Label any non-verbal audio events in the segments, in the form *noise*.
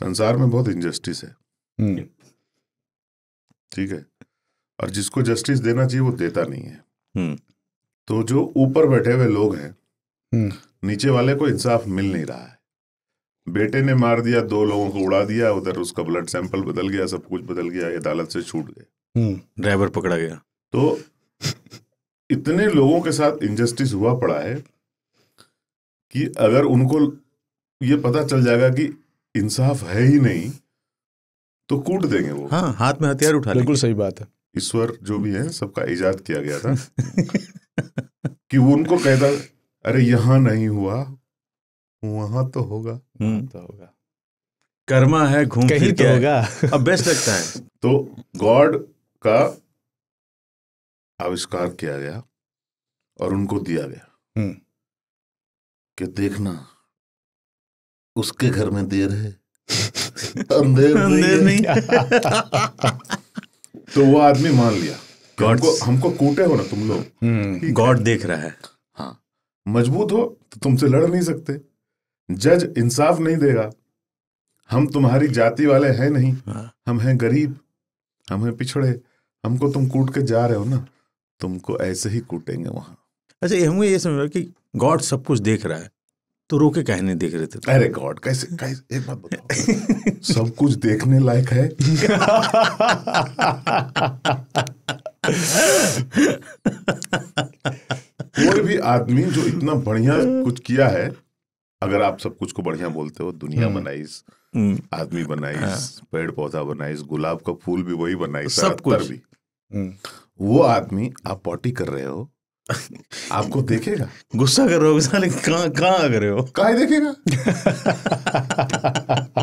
संसार में बहुत इनजस्टिस है हम्म। ठीक है और जिसको जस्टिस देना चाहिए वो देता नहीं है हम्म। तो जो ऊपर बैठे हुए लोग हैं हम्म। नीचे वाले को इंसाफ मिल नहीं रहा है बेटे ने मार दिया दो लोगों को उड़ा दिया उधर उसका ब्लड सैंपल बदल गया सब कुछ बदल गया अदालत से छूट गए ड्राइवर पकड़ा गया तो इतने लोगों के साथ इनजस्टिस हुआ पड़ा है कि अगर उनको ये पता चल जाएगा कि इंसाफ है ही नहीं तो कूट देंगे वो हाँ हाथ में हथियार उठा बिल्कुल सही बात है ईश्वर जो भी है सबका इजाद किया गया था कि वो उनको कहता अरे यहाँ नहीं हुआ वहां तो होगा हम्म। तो होगा कर्मा है घूम कहीं तो होगा अब बेस्ट लगता है *laughs* तो गॉड का आविष्कार किया गया और उनको दिया गया हम्म। कि देखना उसके घर में देर है अंधेर *laughs* नहीं, नहीं। *laughs* तो वो आदमी मान लिया गॉड हमको हमको कूटे हो ना तुम लोग गॉड हम्म, देख रहा है हाँ मजबूत हो तो तुमसे लड़ नहीं सकते जज इंसाफ नहीं देगा हम तुम्हारी जाति वाले हैं नहीं हाँ। हम हैं गरीब हम हैं पिछड़े हमको तुम कूट के जा रहे हो ना तुमको ऐसे ही कूटेंगे वहां अच्छा हमें ये समझ कि गॉड सब कुछ देख रहा है तो रोके कहने देख रहे थे तो। अरे गॉड कैसे कैसे एक बात बताओ सब कुछ देखने लायक है कोई भी आदमी जो इतना बढ़िया कुछ किया है अगर आप सब कुछ को बढ़िया बोलते हो दुनिया हम्म। बनाई हम्म। आदमी बनाई हाँ। पेड़ पौधा बनाई गुलाब का फूल भी वही बनाई सब कुछ भी हम्म। वो आदमी आप पॉटी कर रहे हो आपको *laughs* देखेगा गुस्सा कर रहे हो साले कहाँ कहाँ आ रहे हो कहा देखेगा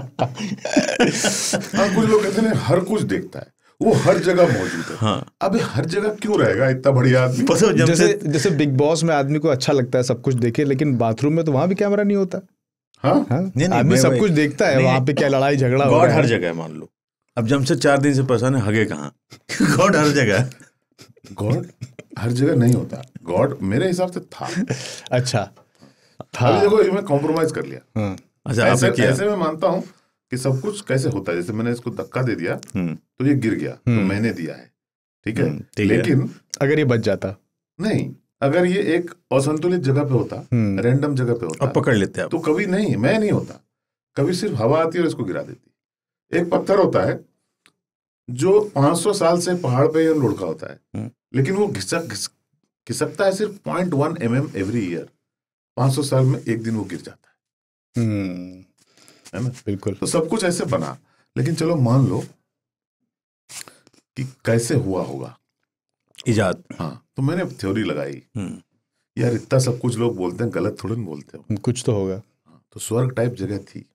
*laughs* हाँ कुछ लोग कहते हैं हर कुछ देखता है वो हर जगह मौजूद है हाँ। अब हर जगह क्यों रहेगा इतना बढ़िया आदमी जैसे जैसे बिग बॉस में आदमी को अच्छा लगता है सब कुछ देखे लेकिन बाथरूम में तो वहां भी कैमरा नहीं होता हाँ? हाँ? नहीं, नहीं, सब कुछ देखता है वहां पे क्या लड़ाई झगड़ा हर जगह मान लो अब जमशेद चार दिन से परेशान है हगे कहाँ गॉड *laughs* हर जगह गॉड हर जगह नहीं होता गॉड मेरे हिसाब से था अच्छा था देखो मैं कॉम्प्रोमाइज कर लिया हाँ। अच्छा ऐसे, ऐसे मैं मानता हूँ कि सब कुछ कैसे होता है जैसे मैंने इसको धक्का दे दिया हम्म। तो ये गिर गया तो हम्म। मैंने दिया है हम्म, ठीक है लेकिन अगर ये बच जाता नहीं अगर ये एक असंतुलित जगह पे होता रैंडम जगह पे होता पकड़ लेते हैं तो कभी नहीं मैं नहीं होता कभी सिर्फ हवा आती और इसको गिरा देती एक पत्थर होता है जो 500 साल से पहाड़ पे लुढ़का होता है लेकिन वो घिसक घिसकता है सिर्फ point one M M every year पांच सौ साल में एक दिन वो गिर जाता है हम्म। है ना बिल्कुल तो सब कुछ ऐसे बना लेकिन चलो मान लो कि कैसे हुआ होगा ईजाद हाँ तो मैंने थ्योरी लगाई हम्म। यार इतना सब कुछ लोग बोलते हैं गलत थोड़ी बोलते हो हम्म, कुछ तो होगा हाँ, तो स्वर्ग टाइप जगह थी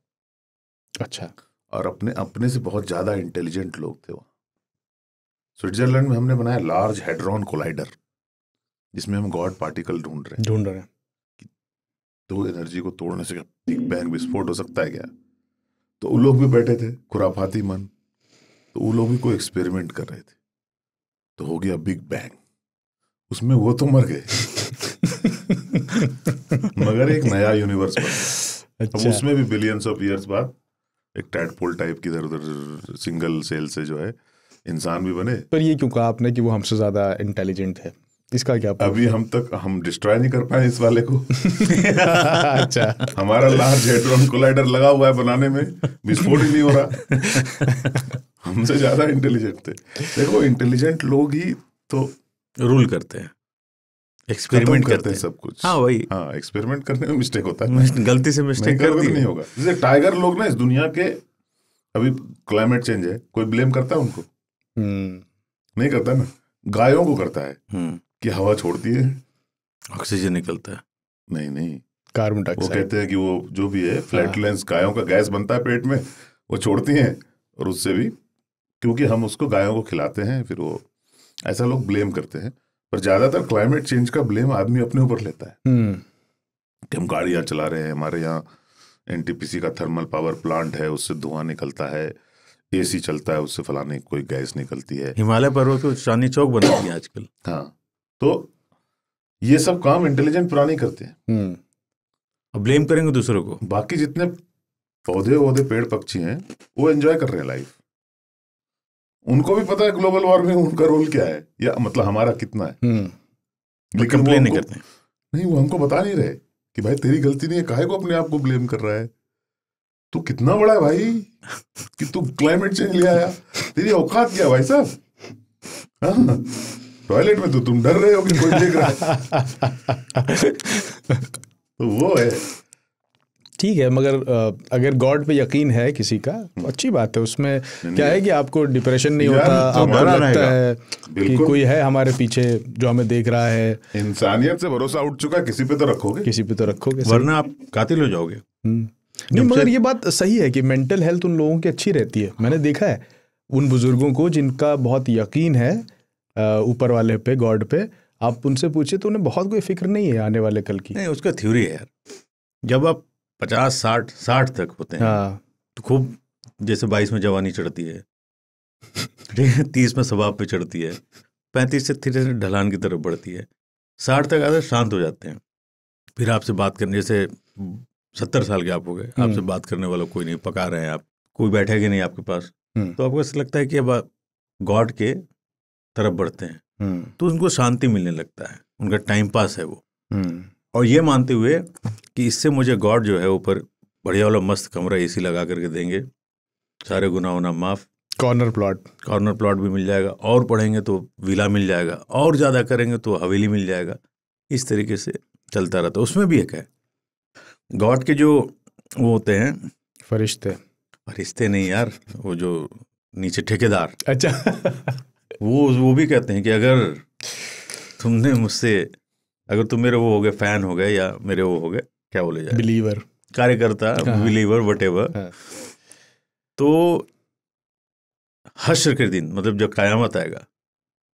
अच्छा और अपने अपने से बहुत ज्यादा इंटेलिजेंट लोग थे वहां स्विट्जरलैंड में हमने बनाया लार्ज हेड्रॉन कोलाइडर जिसमें हम गॉड पार्टिकल ढूंढ रहे हैं ढूंढ रहे हैं दो एनर्जी को तोड़ने से बिग बैंग विस्फोट हो सकता है क्या तो वो लोग भी बैठे थे खुराफाती मन तो वो लोग भी कोई एक्सपेरिमेंट कर रहे थे तो हो गया बिग बैंग उसमें वो तो मर गए *laughs* मगर एक नया यूनिवर्स बन अच्छा। अब उसमें भी बिलियंस ऑफ ईयर्स बाद एक टैडपोल टाइप की इधर उधर सिंगल सेल से जो है इंसान भी बने पर ये क्यों कहा आपने कि वो हमसे ज्यादा इंटेलिजेंट है इसका क्या अभी हम तक हम डिस्ट्रॉय नहीं कर पाए इस वाले को *laughs* अच्छा हमारा लार्ज हेड्रॉन कोलाइडर लगा हुआ है बनाने में विस्फोट ही नहीं हो रहा *laughs* हमसे ज्यादा इंटेलिजेंट थे देखो इंटेलिजेंट लोग ही तो रूल करते हैं एक्सपेरिमेंट करते, करते हैं सब कुछ हाँ वही हाँ एक्सपेरिमेंट करने में मिस्टेक होता है गलती से मिस्टेक कर दी नहीं होगा जैसे टाइगर लोग ना इस दुनिया के अभी क्लाइमेट चेंज है कोई ब्लेम करता है उनको हम्म। नहीं करता ना गायों को करता है हम्म। कि हवा छोड़ती है ऑक्सीजन निकलता है नहीं नहीं कार्बन डाइऑक्साइड कहते हैं कि वो जो भी है लेंस हाँ। गायों का गैस बनता है पेट में वो छोड़ती हैं और उससे भी क्योंकि हम उसको गायों को खिलाते हैं फिर वो ऐसा लोग ब्लेम करते हैं पर ज़्यादातर क्लाइमेट चेंज का ब्लेम आदमी अपने ऊपर लेता है हम्म। कि हम गाड़ियाँ चला रहे हैं हमारे यहाँ एन का थर्मल पावर प्लांट है उससे धुआं निकलता है एसी चलता है उससे फलाने कोई गैस निकलती है हिमालय पर्वत को चांदी चौक बना दिया आजकल हाँ तो ये सब काम इंटेलिजेंट पुराने करते हैं हम्म। अब ब्लेम करेंगे दूसरों को बाकी जितने पौधे वौधे पेड़ पक्षी हैं वो एंजॉय कर रहे हैं लाइफ उनको भी पता है ग्लोबल वार्मिंग उनका रोल क्या है या मतलब हमारा कितना है हम्म। लेकिन नहीं करते नहीं वो हमको बता नहीं रहे कि भाई तेरी गलती नहीं है काहे को अपने आप को ब्लेम कर रहा है तू कितना बड़ा है भाई कि तू क्लाइमेट चेंज ले आया तेरी औकात क्या भाई साहब टॉयलेट हाँ? में तो तुम डर रहे हो कि कोई देख रहा है तो वो है ठीक है मगर अगर गॉड पे यकीन है किसी का तो अच्छी बात है उसमें क्या है कि आपको डिप्रेशन नहीं होता तो आपको लगता है कि कोई है हमारे पीछे जो हमें देख रहा है इंसानियत से भरोसा उठ चुका किसी पे तो रखोगे किसी पे तो रखोगे वरना आप कातिल हो जाओगे हम्म। नहीं मगर ये बात सही है कि मेंटल हेल्थ उन लोगों की अच्छी रहती है मैंने देखा है उन बुजुर्गों को जिनका बहुत यकीन है ऊपर वाले पे गॉड पे आप उनसे पूछे तो उन्हें बहुत कोई फिक्र नहीं है आने वाले कल की नहीं उसका थ्योरी है यार जब आप पचास साठ साठ तक होते हैं हाँ तो खूब जैसे बाईस में जवानी चढ़ती है ठीक *laughs* है तीस में स्वभाव पे चढ़ती है पैंतीस से धीरे ढलान की तरफ बढ़ती है साठ तक आते शांत हो जाते हैं फिर आपसे बात करने जैसे सत्तर साल के आप हो गए आपसे हम्म। बात करने वाला कोई नहीं पका रहे हैं आप कोई बैठेगा नहीं आपके पास हम्म। तो आपको ऐसा लगता है कि अब गॉड के तरफ बढ़ते हैं हम्म। तो उनको शांति मिलने लगता है उनका टाइम पास है वो और ये मानते हुए कि इससे मुझे गॉड जो है ऊपर बढ़िया वाला मस्त कमरा ए लगा करके देंगे सारे गुना होना माफ कॉर्नर प्लॉट कॉर्नर प्लॉट भी मिल जाएगा और पढ़ेंगे तो विला मिल जाएगा और ज़्यादा करेंगे तो हवेली मिल जाएगा इस तरीके से चलता रहता है उसमें भी एक है गॉड के जो वो होते हैं फरिश्ते फरिश्ते नहीं यार वो जो नीचे ठेकेदार अच्छा वो वो भी कहते हैं कि अगर तुमने मुझसे अगर तुम मेरे वो हो गए फैन हो गए या मेरे वो हो गए क्या बोले जाए बिलीवर कार्यकर्ता हाँ। बिलीवर वट एवर हाँ। तो हश्र के दिन मतलब जब कायामत आएगा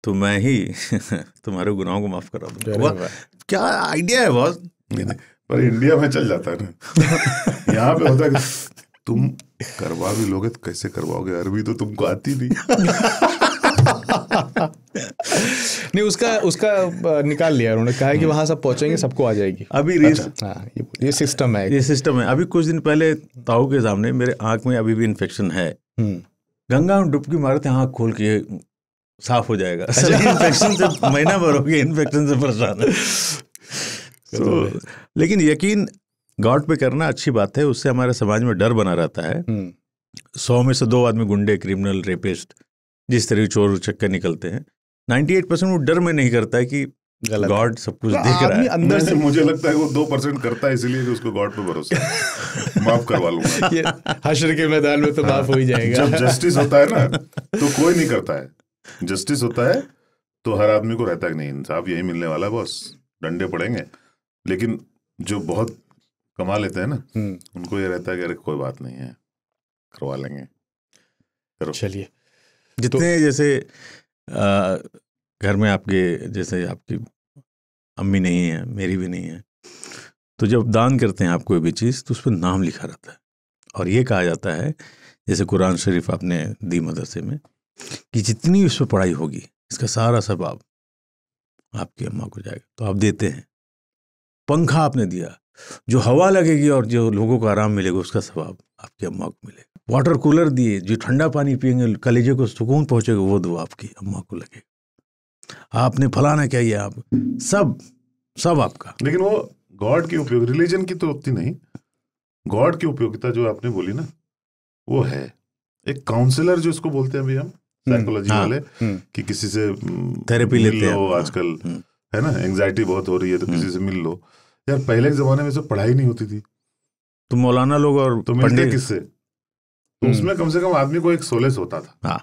तो मैं ही *laughs* तुम्हारे गुनाहों को माफ करा हूँ क्या आइडिया है बहुत पर इंडिया में चल जाता है ना *laughs* यहाँ पे होता है तुम करवा भी लोगे तो कैसे करवाओगे अरबी तो तुमको आती नहीं *laughs* नहीं उसका उसका निकाल लिया उन्होंने कहा है कि हम्म। वहां सब पहुंचेंगे सबको आ जाएगी अभी रेस अच्छा, हाँ, ये, ये सिस्टम है ये सिस्टम है अभी कुछ दिन पहले ताऊ के सामने मेरे आंख में अभी भी इन्फेक्शन है हम्म। गंगा में डुबकी मारते आंख खोल के साफ हो जाएगा अच्छा। इन्फेक्शन *laughs* से महीना भर हो गया इन्फेक्शन से परेशान है तो लेकिन यकीन गॉड पे करना अच्छी बात है उससे हमारे समाज में डर बना रहता है हम्म। सौ में से दो आदमी गुंडे क्रिमिनल रेपिस्ट जिस तरह चोर चक्कर निकलते हैं नाइन्टी एट परसेंट वो डर में नहीं करता है कि गॉड सब कुछ तो देख रहा है अंदर से मुझे लगता है वो दो परसेंट करता है इसीलिए उसको गॉड पे भरोसा *laughs* माफ करवा लूंगा हशर के मैदान में तो हाँ। माफ हो ही जाएगा जब जस्टिस होता है ना तो कोई नहीं करता है जस्टिस होता है तो हर आदमी को रहता है नहीं इंसाफ यही मिलने वाला है बस डंडे पड़ेंगे लेकिन जो बहुत कमा लेते हैं ना हम्म। उनको ये रहता है कि अरे कोई बात नहीं है करवा लेंगे करो चलिए तो जितने तो, जैसे घर में आपके जैसे आपकी अम्मी नहीं है मेरी भी नहीं है तो जब दान करते हैं आप कोई भी चीज़ तो उस पर नाम लिखा रहता है और ये कहा जाता है जैसे कुरान शरीफ आपने दी मदरसे में कि जितनी उस पर पढ़ाई होगी इसका सारा सब आप आपकी अम्मा को जाएगा तो आप देते हैं पंखा आपने दिया जो हवा लगेगी और जो लोगों को आराम मिलेगा उसका स्वभाव आपकी अम्मा को मिलेगा वाटर कूलर दिए जो ठंडा पानी पियेंगे कलेजे को सुकून पहुंचेगा वो दो आपकी अम्मा को लगेगा आपने फलाना क्या आप सब सब आपका लेकिन वो गॉड की उपयोग रिलीजन की तो उतनी नहीं गॉड की उपयोगिता जो आपने बोली ना वो है एक काउंसलर जो इसको बोलते हैं अभी हम साइकोलॉजी हम्म, हाँ, वाले हम्म। कि किसी से थेरेपी हम्म, लेते हैं हाँ, आजकल है ना एंगजाइटी बहुत हो रही है तो हम्म। किसी से मिल लो यार पहले के जमाने में सब तो पढ़ाई नहीं होती थी तो मौलाना लोग और तो मिलते किससे तो हम्म। उसमें कम से कम आदमी को एक सोलेस होता था हाँ।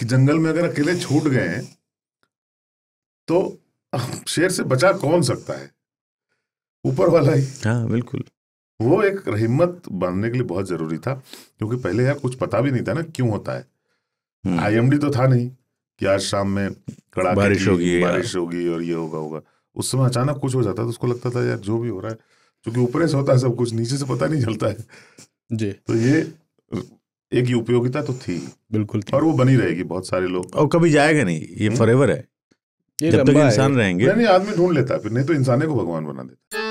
कि जंगल में अगर अकेले छूट गए तो शेर से बचा कौन सकता है ऊपर वाला ही हाँ बिल्कुल वो एक हिम्मत बांधने के लिए बहुत जरूरी था क्योंकि पहले यार कुछ पता भी नहीं था ना क्यों होता है आईएमडी हम्म। तो था नहीं कि आज शाम में कड़ाके बारिश होगी बारिश होगी और ये होगा होगा उस समय अचानक कुछ हो जाता है तो उसको लगता था यार जो भी हो रहा है क्योंकि ऊपर से होता है सब कुछ नीचे से पता नहीं चलता है जी तो ये एक ही उपयोगिता तो थी बिल्कुल थी। और वो बनी रहेगी बहुत सारे लोग और कभी जाएगा नहीं ये फॉर हम्म। है ये जब तक इंसान रहेंगे नहीं आदमी ढूंढ लेता है फिर नहीं तो इंसाने को भगवान बना देता